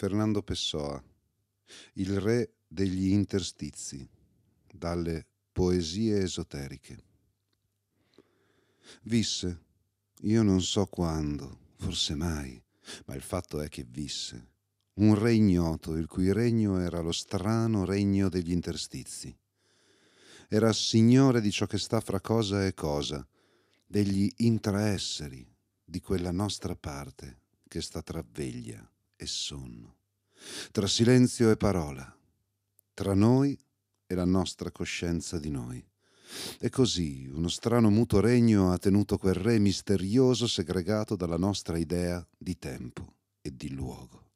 Fernando Pessoa, il re degli interstizi, dalle poesie esoteriche. Visse, io non so quando, forse mai, ma il fatto è che visse, un re ignoto, il cui regno era lo strano regno degli interstizi. Era signore di ciò che sta fra cosa e cosa, degli intraesseri, di quella nostra parte che sta tra veglia e sonno, tra silenzio e parola, tra noi e la nostra coscienza di noi. E così uno strano muto regno ha tenuto quel re misterioso segregato dalla nostra idea di tempo e di luogo.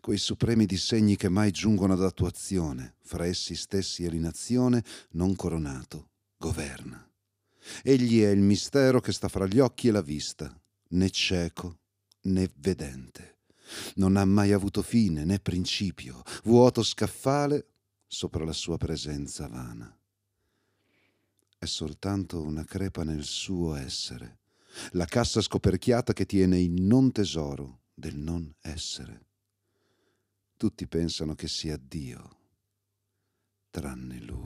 Quei supremi disegni che mai giungono ad attuazione, fra essi stessi e l'inazione, non coronato, governa. Egli è il mistero che sta fra gli occhi e la vista, né cieco né vedente. Non ha mai avuto fine né principio, vuoto scaffale sopra la sua presenza vana. È soltanto una crepa nel suo essere, la cassa scoperchiata che tiene il non tesoro del non essere. Tutti pensano che sia Dio, tranne lui.